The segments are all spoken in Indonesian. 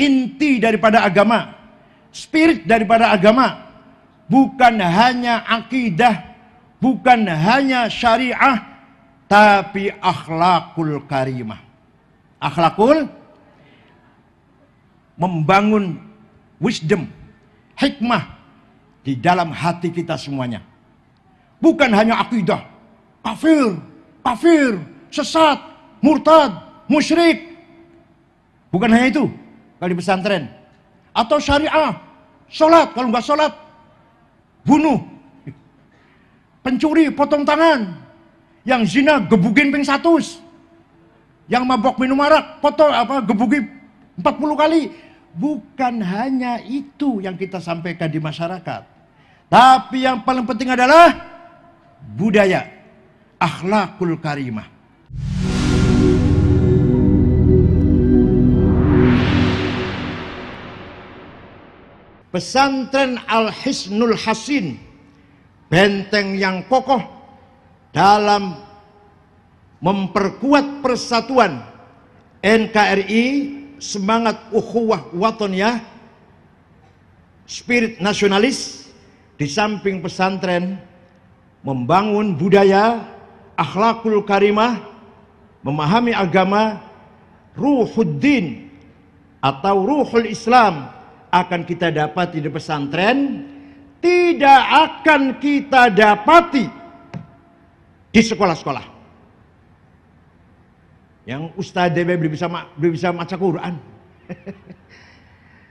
inti daripada agama, spirit daripada agama, bukan hanya akidah, bukan hanya syariah, tapi akhlakul karimah. Akhlakul membangun wisdom, hikmah di dalam hati kita semuanya. Bukan hanya akidah, kafir, kafir, sesat, murtad, musyrik. Bukan hanya itu, kalau di pesantren. Atau syariah, sholat, kalau nggak sholat, bunuh. Pencuri, potong tangan. Yang zina, gebugin ping satu. Yang mabok minum arak, potong apa, gebugi 40 kali. Bukan hanya itu yang kita sampaikan di masyarakat. Tapi yang paling penting adalah budaya. Akhlakul karimah pesantren Al-Hisnul Hasin, benteng yang kokoh dalam memperkuat persatuan NKRI, semangat ukhuwah watoniah spirit nasionalis, di samping pesantren membangun budaya akhlakul karimah, memahami agama, ruhuddin atau ruhul Islam akan kita dapati di pesantren, tidak akan kita dapati di sekolah-sekolah. Yang Ustadz DB belum bisa, belum bisa baca Quran.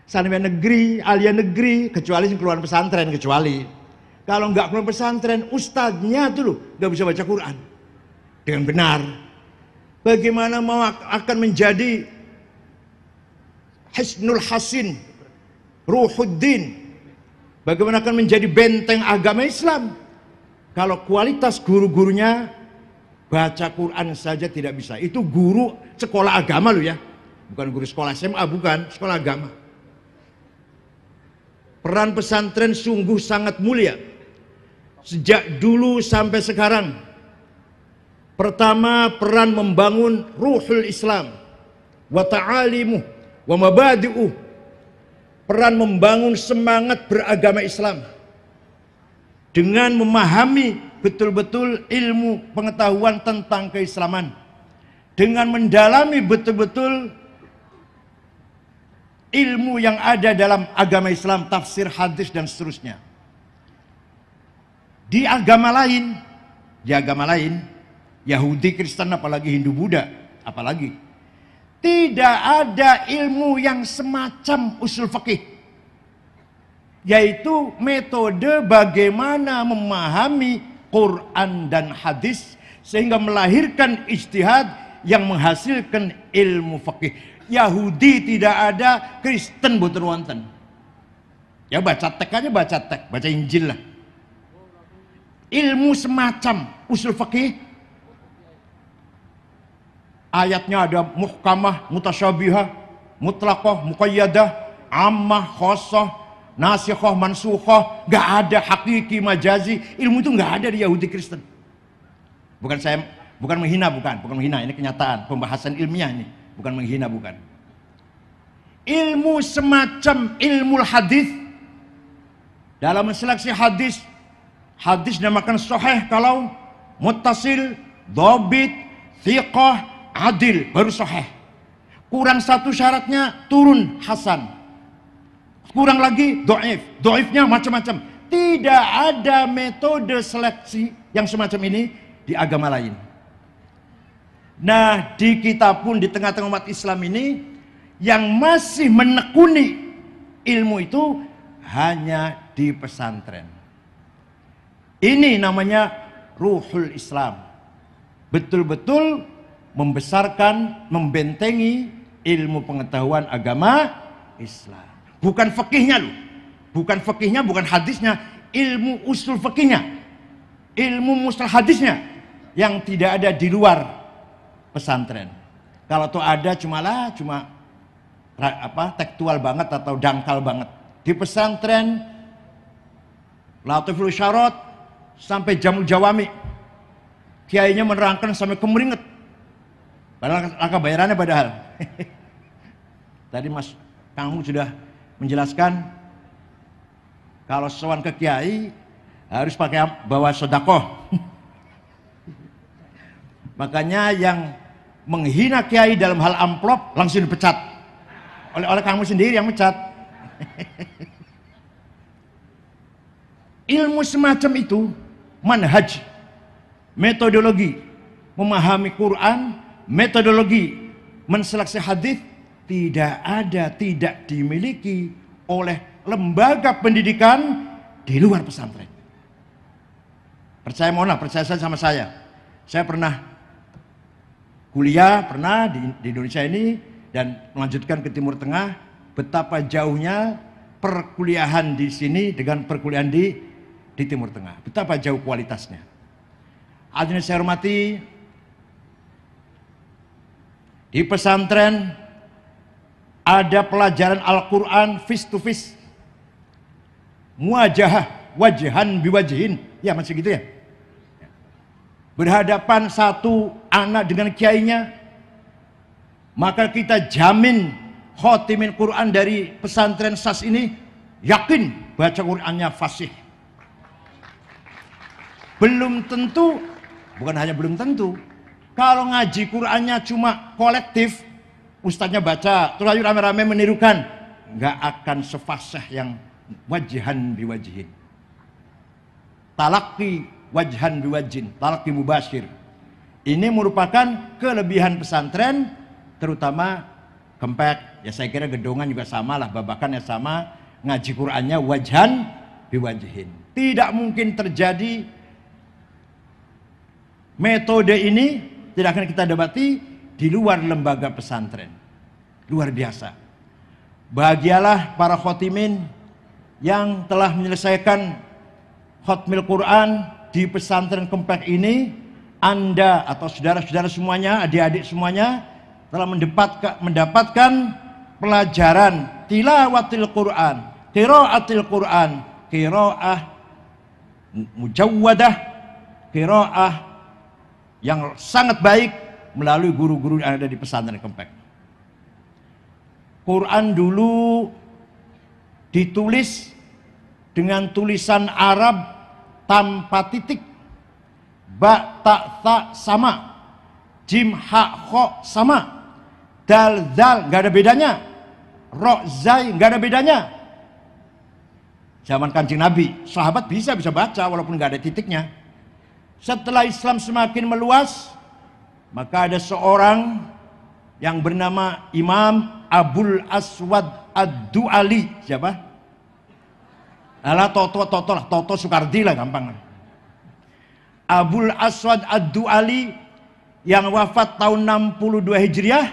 Sanibah negeri, alia negeri, kecuali keluar pesantren, kecuali. Kalau nggak keluar pesantren, ustadznya tuh loh nggak bisa baca Quran dengan benar. Bagaimana mau akan menjadi Hisnul Hasin, ruhuddin. Bagaimana akan menjadi benteng agama Islam? Kalau kualitas guru-gurunya baca Quran saja tidak bisa. Itu guru sekolah agama loh ya. Bukan guru sekolah SMA, bukan sekolah agama. Peran pesantren sungguh sangat mulia. Sejak dulu sampai sekarang. Pertama, peran membangun ruhul Islam wa ta'alimuh wa mabadi'uh peran membangun semangat beragama Islam dengan memahami betul-betul ilmu pengetahuan tentang keislaman dengan mendalami betul-betul ilmu yang ada dalam agama Islam, tafsir hadis dan seterusnya. Di agama lain, di agama lain, Yahudi, Kristen apalagi Hindu, Buddha, apalagi tidak ada ilmu yang semacam usul fakih, Yaitu metode bagaimana memahami Quran dan hadis sehingga melahirkan ijtihad yang menghasilkan ilmu fakih. Yahudi tidak ada, Kristen boten wonten. Ya baca tek aja baca tek, baca Injil lah. Ilmu semacam usul fakih. Ayatnya ada muhkamah, mutasyabihah, mutlakoh, muqayyadah, ammah, khosoh, Nasikhoh mansukhoh. Gak ada hakiki, majazi. Ilmu itu gak ada di Yahudi Kristen. Bukan saya, bukan menghina, bukan. Bukan menghina, ini kenyataan. Pembahasan ilmiah ini. Bukan menghina, bukan. Ilmu semacam ilmu hadis dalam seleksi hadis hadis dinamakan sahih kalau mutasil, dobit, thiqah, adil baru soheh. Kurang satu syaratnya turun hasan. Kurang lagi doif. Doifnya macam-macam. Tidak ada metode seleksi yang semacam ini di agama lain. Nah di kita pun di tengah-tengah umat Islam ini yang masih menekuni ilmu itu hanya di pesantren. Ini namanya ruhul Islam. Betul-betul membesarkan, membentengi ilmu pengetahuan agama Islam. Bukan fakihnya loh. Bukan fakihnya, bukan hadisnya. Ilmu usul fakihnya. Ilmu mustahil hadisnya. Yang tidak ada di luar pesantren. Kalau tuh ada cuma lah, cuma apa tekstual banget atau dangkal banget. Di pesantren Latiful Syarat sampai jamu Jawami. Kiainya menerangkan sampai kemeringat Padahal langkah bayarannya padahal. Tadi Mas Kang sudah menjelaskan kalau sowan ke kiai harus pakai bawa sodako Makanya yang menghina kiai dalam hal amplop langsung dipecat. Oleh oleh kamu sendiri yang pecat Ilmu semacam itu manhaj, metodologi, memahami Quran, metodologi menseleksi hadis tidak ada, tidak dimiliki oleh lembaga pendidikan di luar pesantren. Percaya mohonlah, percaya saya sama saya. Saya pernah kuliah, pernah di, di Indonesia ini dan melanjutkan ke Timur Tengah, betapa jauhnya perkuliahan di sini dengan perkuliahan di di Timur Tengah. Betapa jauh kualitasnya. Adanya saya hormati di pesantren ada pelajaran Al-Quran face to face. muajah, wajahan biwajihin. Ya masih gitu ya. Berhadapan satu anak dengan kiainya. Maka kita jamin khotimin Quran dari pesantren SAS ini yakin baca Qurannya fasih. Belum tentu, bukan hanya belum tentu, kalau ngaji Qurannya cuma kolektif, ustadznya baca, terus ayo rame-rame menirukan, nggak akan sefasih yang wajihan biwajihin. Talaki wajhan biwajin, talaki mubasir. Ini merupakan kelebihan pesantren, terutama kempek. Ya saya kira gedongan juga sama lah, babakan yang sama. Ngaji Qur'annya wajhan biwajihin. Tidak mungkin terjadi metode ini tidak akan kita dapati di luar lembaga pesantren. Luar biasa. Bahagialah para khotimin yang telah menyelesaikan khotmil Quran di pesantren kempek ini. Anda atau saudara-saudara semuanya, adik-adik semuanya telah mendapatkan, pelajaran tilawatil Quran, kiraatil Quran, kiraah mujawadah, kiraah yang sangat baik melalui guru-guru yang ada di pesantren Kempek. Quran dulu ditulis dengan tulisan Arab tanpa titik. Ba, ta, ta sama. Jim, ha, kho sama. Dal, dal, enggak ada bedanya. Ro, zai, enggak ada bedanya. Zaman kancing Nabi, sahabat bisa bisa baca walaupun enggak ada titiknya. Setelah Islam semakin meluas, maka ada seorang yang bernama Imam Abul Aswad Ad-Duali. Siapa? Alah Toto, Toto lah. Toto Soekardi lah gampang lah. Abul Aswad Ad-Duali yang wafat tahun 62 Hijriah.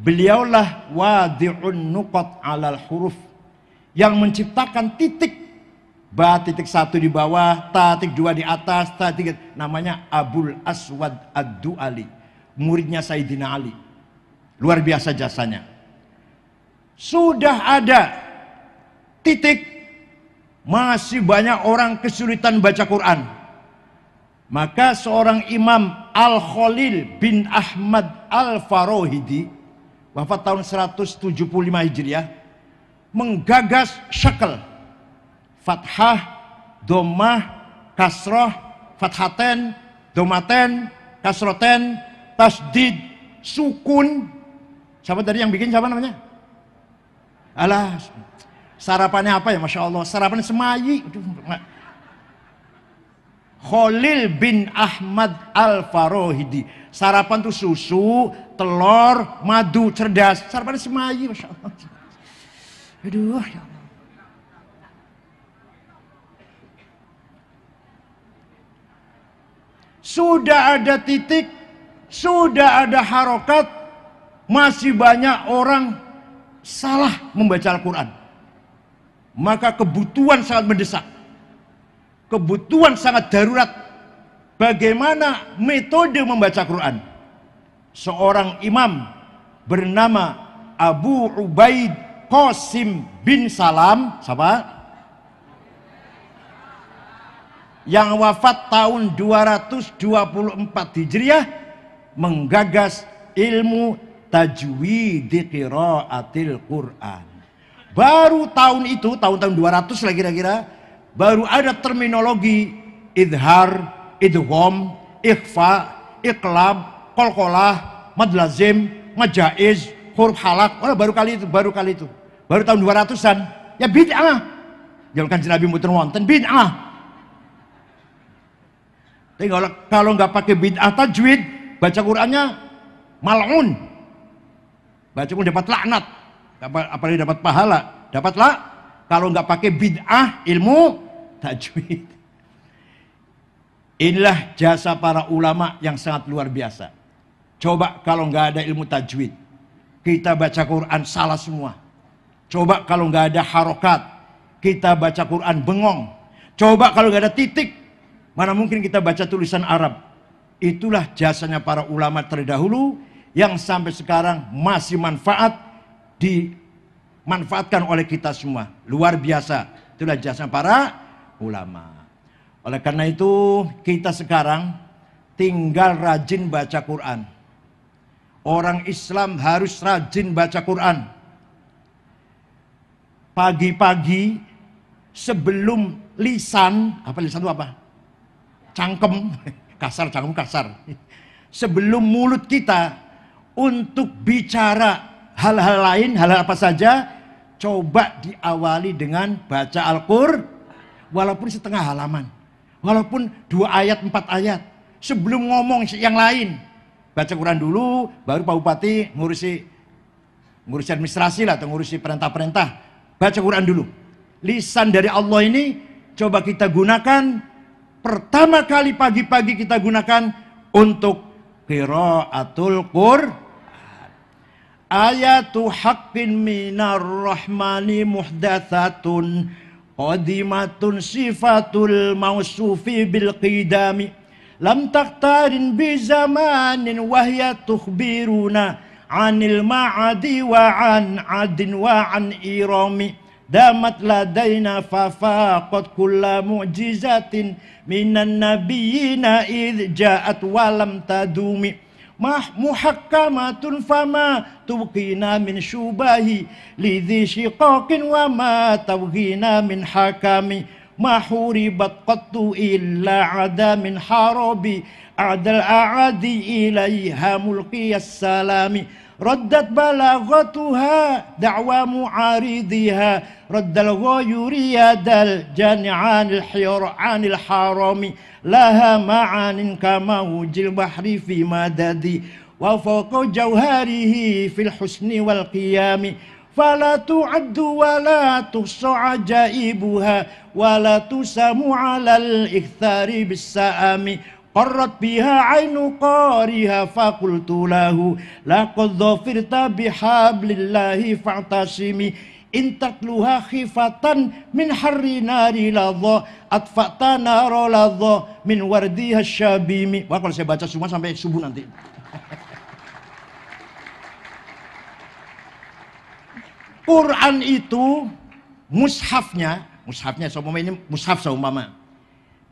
Beliaulah wadi'un nukot alal huruf. Yang menciptakan titik Ba titik satu di bawah, ta titik dua di atas, ta titik namanya Abul Aswad Ad-Du'ali. Muridnya Sayyidina Ali. Luar biasa jasanya. Sudah ada titik masih banyak orang kesulitan baca Quran. Maka seorang imam Al-Khalil bin Ahmad Al-Farohidi wafat tahun 175 Hijriah menggagas syakel fathah, domah, kasroh, fathaten, domaten, kasroten, tasdid, sukun. Siapa tadi yang bikin siapa namanya? Alah, sarapannya apa ya Masya Allah? Sarapannya semayi. Khalil bin Ahmad Al-Farohidi. Sarapan tuh susu, telur, madu, cerdas. Sarapan semayi, Masya Allah. Aduh, ya sudah ada titik, sudah ada harokat, masih banyak orang salah membaca Al-Quran. Maka kebutuhan sangat mendesak. Kebutuhan sangat darurat. Bagaimana metode membaca Quran? Seorang imam bernama Abu Ubaid Qasim bin Salam, siapa? yang wafat tahun 224 Hijriah menggagas ilmu tajwid qiraatil Quran. Baru tahun itu, tahun-tahun 200 lah kira-kira, baru ada terminologi idhar, Idhom, ikhfa, iqlab, kolkolah, madlazim, majaiz, huruf halak. Oh, baru kali itu, baru kali itu. Baru tahun 200-an. Ya bid'ah. Jangan kan Nabi muter wonten bid'ah. Tapi kalau nggak pakai bid'ah tajwid, baca Qurannya malun. Baca pun dapat laknat, dapat, apalagi dapat pahala. dapatlah. kalau nggak pakai bid'ah ilmu tajwid. Inilah jasa para ulama yang sangat luar biasa. Coba kalau nggak ada ilmu tajwid, kita baca Quran salah semua. Coba kalau nggak ada harokat, kita baca Quran bengong. Coba kalau nggak ada titik, Mana mungkin kita baca tulisan Arab. Itulah jasanya para ulama terdahulu yang sampai sekarang masih manfaat dimanfaatkan oleh kita semua. Luar biasa. Itulah jasa para ulama. Oleh karena itu kita sekarang tinggal rajin baca Quran. Orang Islam harus rajin baca Quran. Pagi-pagi sebelum lisan, apa lisan itu apa? cangkem, kasar cangkem kasar. Sebelum mulut kita untuk bicara hal-hal lain, hal-hal apa saja, coba diawali dengan baca Al-Qur'an walaupun setengah halaman. Walaupun dua ayat, empat ayat. Sebelum ngomong yang lain, baca Quran dulu, baru Pak Bupati ngurusi ngurusi administrasi lah atau ngurusi perintah-perintah. Baca Quran dulu. Lisan dari Allah ini coba kita gunakan pertama kali pagi-pagi kita gunakan untuk qiraatul Qur'an. Ayatu haqqin minar rahmani muhdathatun qadimatun sifatul mausufi bil qidami lam taktarin bi zamanin wahya tukhbiruna anil ma'adi wa an adin wa an irami دامت لدينا ففاقت كل معجزات من النبيين إذ جاءت ولم تدوم محكمة فما تبقينا من شبه لذي شقاق وما تبغينا من حكم ما حوربت قط إلا عدا من حرب أعدى الأعادي إليها ملقي السلام ردت بلاغتها دعوى معارضها رد الغيور يا الجان عن الحير عن الحرام لها معان كموج البحر في مدد وفوق جوهره في الحسن والقيام فلا تعد ولا تحصى عجائبها ولا تسام على الإكثار بالسآم Qarrat biha ainu qariha faqultu lahu laqad dhafirta bihablillahi fa'tasimi intatluha khifatan min harri nari ladha atfa'ta nara ladha min wardiha syabimi Wah, kalau saya baca semua sampai subuh nanti Quran itu mushafnya, mushafnya seumpama ini mushaf seumpama.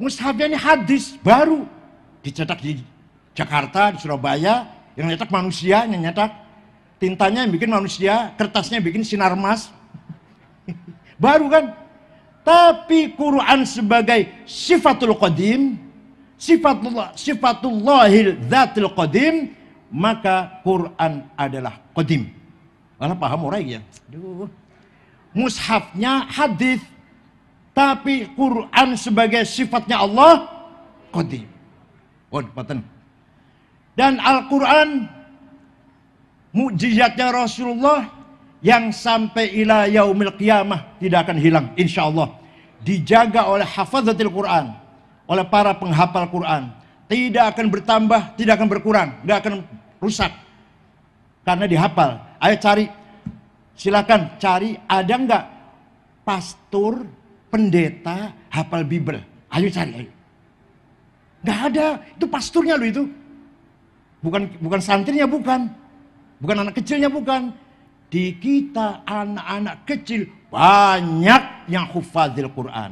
Mushafnya ini hadis baru dicetak di Jakarta, di Surabaya, yang nyetak manusia, yang nyetak tintanya yang bikin manusia, kertasnya yang bikin sinar emas. Baru kan? Tapi Quran sebagai sifatul qadim, sifatullah, sifatullahil dzatil qadim, maka Quran adalah qadim. Malah paham orang ya? Aduh. Mushafnya hadis, tapi Quran sebagai sifatnya Allah qadim. Pun Dan Al-Qur'an mujizatnya Rasulullah yang sampai ila yaumil qiyamah tidak akan hilang insya Allah. Dijaga oleh hafazatil Qur'an, oleh para penghafal Qur'an. Tidak akan bertambah, tidak akan berkurang, tidak akan rusak. Karena dihafal. Ayo cari silakan cari ada enggak pastor pendeta hafal Bible. Ayo cari, ayo. Nggak ada, itu pasturnya loh itu. Bukan bukan santrinya bukan. Bukan anak kecilnya bukan. Di kita anak-anak kecil banyak yang hufadil Quran.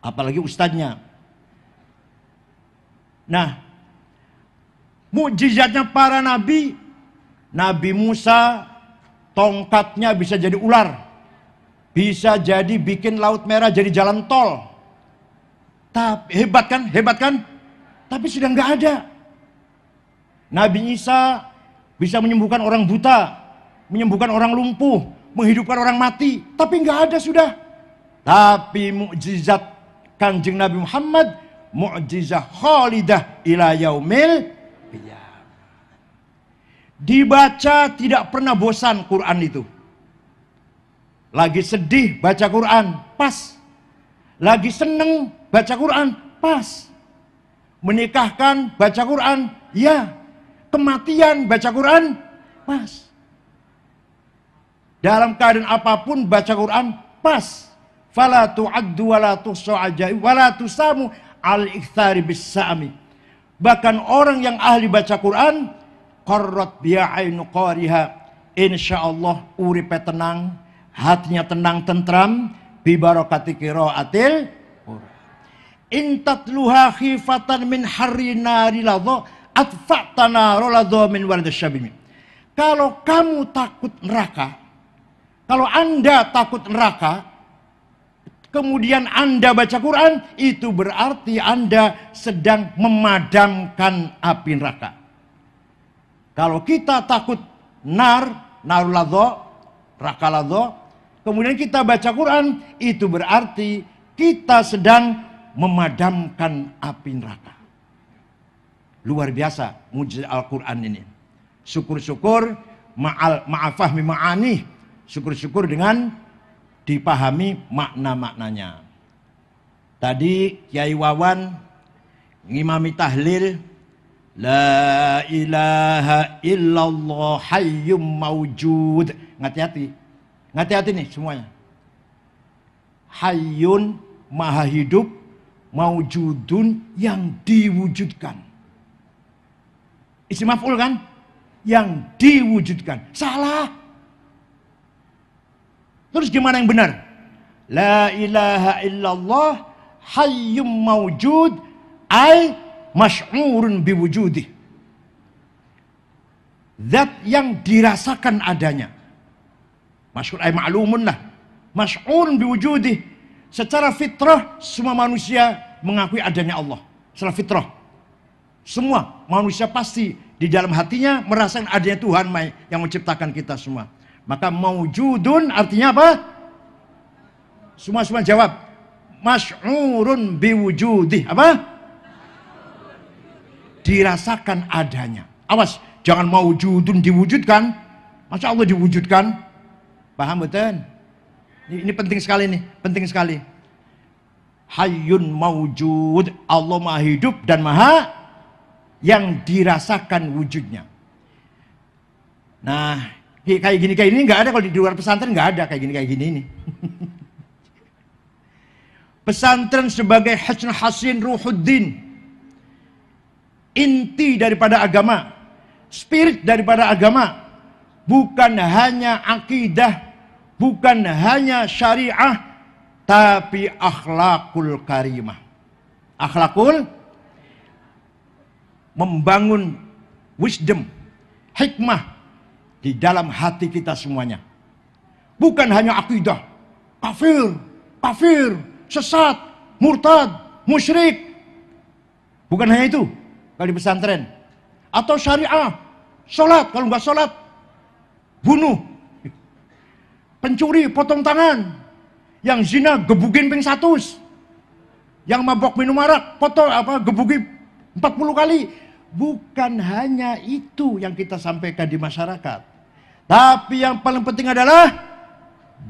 Apalagi ustadznya. Nah, mujizatnya para nabi, Nabi Musa tongkatnya bisa jadi ular. Bisa jadi bikin laut merah jadi jalan tol. Tapi hebat kan? Hebat kan? Tapi sudah nggak ada. Nabi Isa bisa menyembuhkan orang buta, menyembuhkan orang lumpuh, menghidupkan orang mati, tapi nggak ada sudah. Tapi mukjizat Kanjeng Nabi Muhammad, mukjizat Khalidah ila yaumil Dibaca tidak pernah bosan Quran itu. Lagi sedih baca Quran, pas. Lagi seneng baca Quran pas. Menikahkan baca Quran ya. Kematian baca Quran pas. Dalam keadaan apapun baca Quran pas. Fala tu'addu wa la tusu'ajai wa tusamu al ikhtari bisami. Bahkan orang yang ahli baca Quran qarrat bi'ainu qariha. Insyaallah uripe tenang, hatinya tenang tentram bi barakati qiraatil intatluha khifatan min harina min Kalau kamu takut neraka, kalau Anda takut neraka, kemudian Anda baca Quran, itu berarti Anda sedang memadamkan api neraka. Kalau kita takut nar, narulado, rakalado, kemudian kita baca Quran, itu berarti kita sedang memadamkan api neraka. Luar biasa mujizat Al-Quran ini. Syukur-syukur ma'al, ma'afahmi mima'ani. Syukur-syukur dengan dipahami makna-maknanya. Tadi Kiai Wawan ngimami tahlil La ilaha illallah hayyum mawjud. Ngati hati ngati hati nih semuanya. Hayyun maha hidup maujudun yang diwujudkan. Isi kan? Yang diwujudkan. Salah. Terus gimana yang benar? La ilaha illallah hayyum maujud ay mash'urun biwujudih. Zat yang dirasakan adanya. Masyur ay ma'lumun lah. Mash'urun biwujudih Secara fitrah semua manusia mengakui adanya Allah. Secara fitrah. Semua manusia pasti di dalam hatinya merasakan adanya Tuhan yang menciptakan kita semua. Maka maujudun artinya apa? Semua-semua jawab. Mas'urun biwujudih. Apa? Dirasakan adanya. Awas, jangan maujudun diwujudkan. Masa Allah diwujudkan? Paham betul? Ini penting sekali nih, penting sekali. Hayun maujud, Allah maha hidup dan maha yang dirasakan wujudnya. Nah, kayak gini kayak ini nggak ada kalau di luar pesantren nggak ada kayak gini kayak gini ini. pesantren sebagai hasil hasin ruhuddin inti daripada agama spirit daripada agama bukan hanya akidah bukan hanya syariah tapi akhlakul karimah. Akhlakul membangun wisdom, hikmah di dalam hati kita semuanya. Bukan hanya akidah, kafir, kafir, sesat, murtad, musyrik. Bukan hanya itu kalau di pesantren. Atau syariah, sholat, kalau nggak sholat, bunuh, pencuri potong tangan, yang zina gebugin ping satu, yang mabok minum arak potong apa gebugi 40 kali. Bukan hanya itu yang kita sampaikan di masyarakat, tapi yang paling penting adalah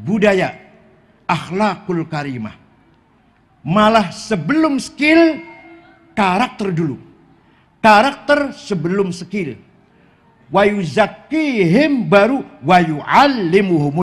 budaya, akhlakul karimah. Malah sebelum skill, karakter dulu. Karakter sebelum skill. Wayuzakihim baru wayu'allimuhum